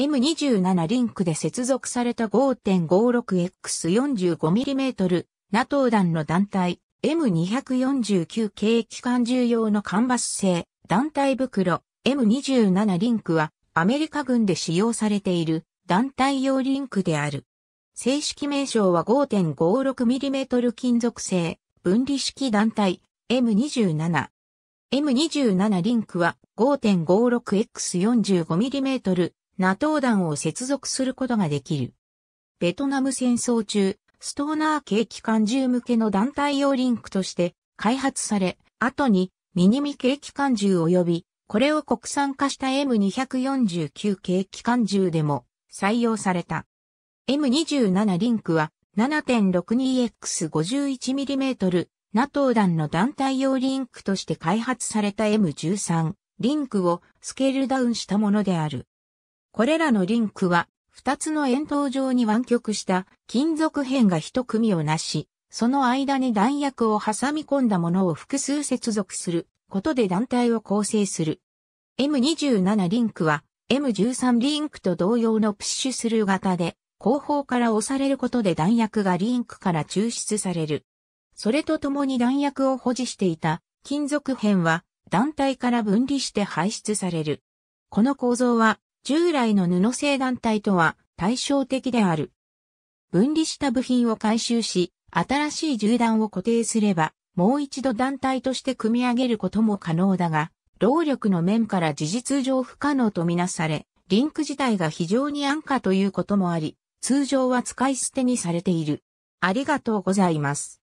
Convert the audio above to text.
M27 リンクで接続された 5.56X45mm NATO 弾の団体 M249 軽機関銃用のカンバス製団体袋 M27 リンクはアメリカ軍で使用されている団体用リンクである。正式名称は 5.56mm 金属製分離式団体 M27。M27 リンクは 5.56X45mm NATO 団を接続することができる。ベトナム戦争中、ストーナー系機関銃向けの団体用リンクとして開発され、後にミニミ系機関銃及び、これを国産化した M249 系機関銃でも採用された。M27 リンクは 7.62X51mm NATO 弾の団体用リンクとして開発された M13 リンクをスケールダウンしたものである。これらのリンクは、二つの円筒状に湾曲した金属片が一組をなし、その間に弾薬を挟み込んだものを複数接続することで団体を構成する。M27 リンクは M13 リンクと同様のプッシュスルー型で後方から押されることで弾薬がリンクから抽出される。それとともに弾薬を保持していた金属片は団体から分離して排出される。この構造は従来の布製団体とは対照的である。分離した部品を回収し、新しい銃弾を固定すれば、もう一度団体として組み上げることも可能だが、労力の面から事実上不可能とみなされ、リンク自体が非常に安価ということもあり、通常は使い捨てにされている。ありがとうございます。